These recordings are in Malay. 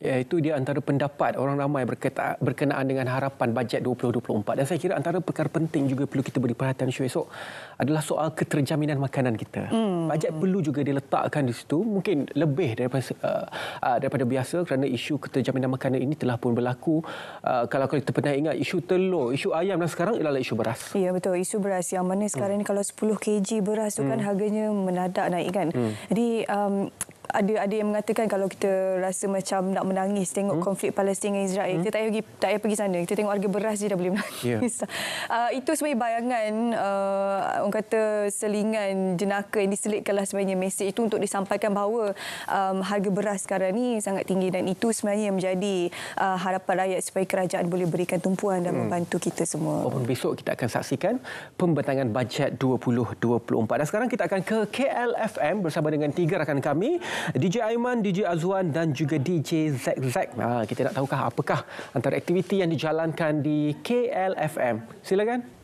Ya itu dia antara pendapat orang ramai berkata, berkenaan dengan harapan bajet 2024 dan saya kira antara perkara penting juga perlu kita beri perhatian esok adalah soal keterjaminan makanan kita. Hmm. Bajet perlu juga diletakkan di situ mungkin lebih daripada uh, uh, daripada biasa kerana isu keterjaminan makanan ini telah pun berlaku uh, kalau kita pernah ingat isu telur, isu ayam dan sekarang ialah isu beras. Ya betul, isu beras yang mana sekarang hmm. ini kalau 10 kg beras itu kan hmm. kan harganya menadak naik kan. Hmm. Jadi um, ada ada yang mengatakan kalau kita rasa macam nak menangis tengok hmm. konflik Palestin dengan Israel hmm. kita tak payah pergi tak payah pergi sana kita tengok harga beras je dah boleh menangis. Yeah. Uh, itu sebenarnya bayangan uh, orang kata selingan jenaka yang diselitkanlah sebenarnya mesej itu untuk disampaikan bahawa um, harga beras sekarang ni sangat tinggi dan itu sebenarnya yang menjadi uh, harapan rakyat supaya kerajaan boleh berikan tumpuan dan hmm. membantu kita semua. Walaupun besok kita akan saksikan pembentangan bajet 2024 dan sekarang kita akan ke KLFM bersama dengan tiga rakan kami DJ Aiman, DJ Azwan dan juga DJ Zack Zack. Ha, kita nak tahukah apakah antara aktiviti yang dijalankan di KLFM. Silakan.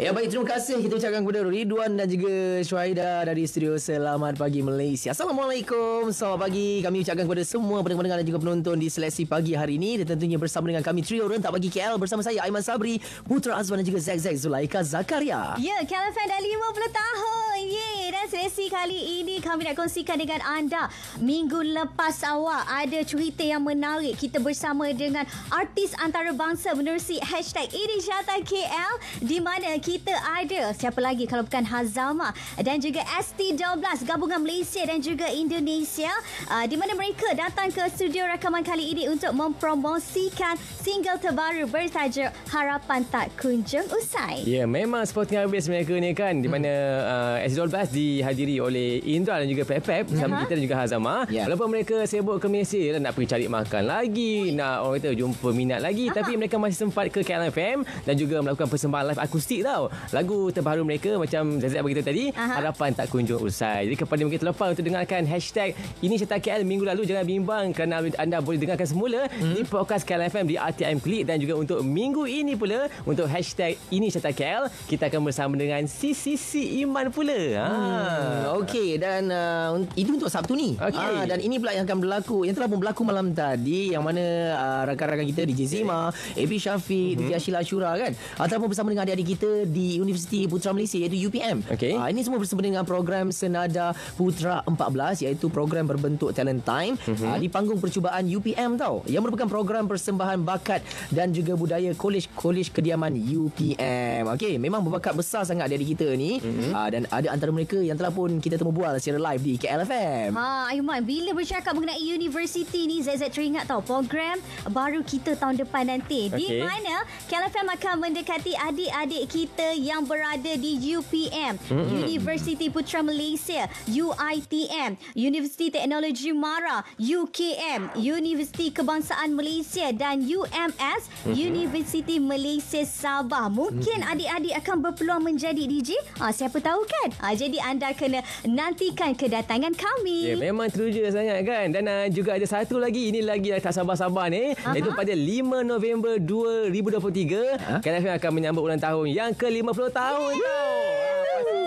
Ya baik terima kasih kita ucapkan kepada Ridwan dan juga Syuhaida dari studio Selamat Pagi Malaysia. Assalamualaikum. Selamat pagi. Kami ucapkan kepada semua pendengar dan juga penonton di seleksi pagi hari ini dan tentunya bersama dengan kami trio Rentak Pagi KL bersama saya Aiman Sabri, Putra Azwan dan juga Zack Zack Zulaika Zakaria. Ya, KL fan dah 50 tahun. Ye, dan seleksi kali ini kami nak kongsikan dengan anda. Minggu lepas awak ada cerita yang menarik kita bersama dengan artis antarabangsa menerusi hashtag ini KL di mana kita kita ada siapa lagi kalau bukan Hazama dan juga ST12 gabungan Malaysia dan juga Indonesia uh, di mana mereka datang ke studio rakaman kali ini untuk mempromosikan single terbaru bertajuk Harapan Tak Kunjung Usai. Ya, yeah, memang sporting habis mereka ni kan di hmm. mana uh, ah, ST12 dihadiri oleh Indra dan juga Pepe bersama uh-huh. kita dan juga Hazama. Yeah. Walaupun mereka sibuk ke Malaysia nak pergi cari makan lagi, Ui. nak orang kata jumpa minat lagi uh-huh. tapi mereka masih sempat ke KLFM dan juga melakukan persembahan live akustik tau. Wow, lagu terbaru mereka macam Zazie bagi kita tadi, uh harapan tak kunjung usai. Jadi kepada mungkin terlepas untuk dengarkan hashtag ini cerita KL minggu lalu jangan bimbang kerana anda boleh dengarkan semula hmm. di podcast KL FM di RTM Klik dan juga untuk minggu ini pula untuk hashtag ini cerita KL kita akan bersama dengan CCC Iman pula. Ha. Hmm. Ha. Okey dan uh, itu untuk Sabtu ni. Okay. Ha, ah, dan ini pula yang akan berlaku yang telah pun berlaku malam tadi yang mana uh, rakan-rakan kita DJ Zima, AB Syafiq, hmm. Dia Sheila Ashura kan Ataupun bersama dengan adik-adik kita di Universiti Putra Malaysia iaitu UPM. Okay. Uh, ah, ini semua bersama dengan program Senada Putra 14 iaitu program berbentuk Talent Time uh-huh. Mhm. Ah, uh, di panggung percubaan UPM tau. Yang merupakan program persembahan bakat dan juga budaya kolej-kolej kediaman UPM. Okey, memang berbakat besar sangat dari kita ni uh-huh. uh, dan ada antara mereka yang telah pun kita temu bual secara live di KLFM. Ha, Ayuman, bila bercakap mengenai universiti ni ZZ teringat tau program baru kita tahun depan nanti okay. di mana KLFM akan mendekati adik-adik kita kita yang berada di UPM, hmm. University Putra Malaysia, UITM, University Teknologi Mara, UKM, University Kebangsaan Malaysia dan UMS, hmm. University Malaysia Sabah. Mungkin hmm. adik-adik akan berpeluang menjadi DJ? Ha, ah, siapa tahu kan? Ha, jadi anda kena nantikan kedatangan kami. Ya, yeah, memang teruja sangat kan? Dan uh, juga ada satu lagi, ini lagi yang lah, tak sabar-sabar ni. Aha. Iaitu pada 5 November 2023, ha? KLFM akan menyambut ulang tahun yang ke 50 tahun tau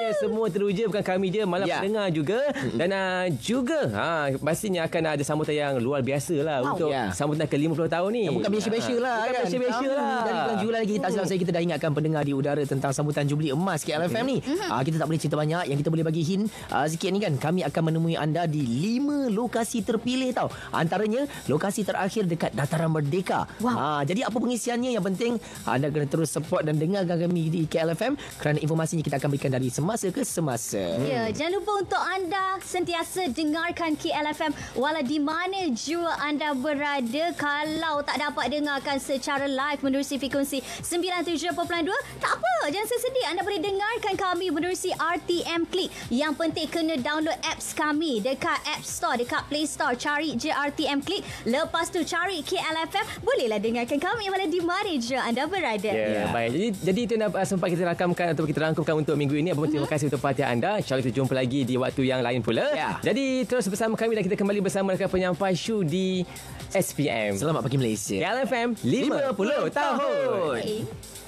pastinya semua teruja bukan kami je malam yeah. pendengar juga dan uh, juga ha pastinya akan ada sambutan yang luar biasa lah wow. untuk yeah. sambutan ke-50 tahun ni bukan biasa-biasa ah, lah bukan kan? biasa-biasa lah dan bulan Julai lagi tak silap saya kita dah ingatkan pendengar di udara tentang sambutan jubli emas KLFM okay. ni uh, kita tak boleh cerita banyak yang kita boleh bagi hint uh, sikit ni kan kami akan menemui anda di lima lokasi terpilih tau antaranya lokasi terakhir dekat dataran merdeka wow. uh, jadi apa pengisiannya yang penting anda kena terus support dan dengar kami di KLFM kerana informasinya kita akan berikan dari semas semasa ke semasa. Hmm. Ya, jangan lupa untuk anda sentiasa dengarkan KLFM wala di mana jua anda berada. Kalau tak dapat dengarkan secara live menerusi frekuensi 97.2, tak apa. Jangan sesedih. Anda boleh dengarkan kami menerusi RTM Click. Yang penting kena download apps kami dekat App Store, dekat Play Store. Cari je RTM Click. Lepas tu cari KLFM. Bolehlah dengarkan kami wala di mana jua anda berada. Ya, yeah, yeah. baik. Jadi, jadi itu yang sempat kita rakamkan atau kita rangkumkan untuk minggu ini. Apa-apa Terima kasih untuk perhatian anda. InsyaAllah kita jumpa lagi di waktu yang lain pula. Yeah. Jadi terus bersama kami dan kita kembali bersama dengan penyampai show di SPM. Selamat pagi Malaysia. KLFM 50, 50 tahun. tahun. Hey.